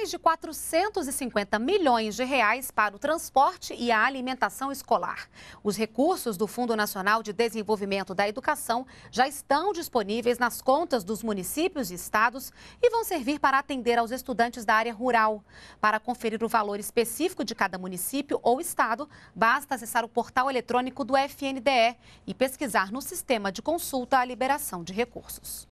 mais de 450 milhões de reais para o transporte e a alimentação escolar. Os recursos do Fundo Nacional de Desenvolvimento da Educação já estão disponíveis nas contas dos municípios e estados e vão servir para atender aos estudantes da área rural. Para conferir o valor específico de cada município ou estado, basta acessar o portal eletrônico do FNDE e pesquisar no sistema de consulta a liberação de recursos.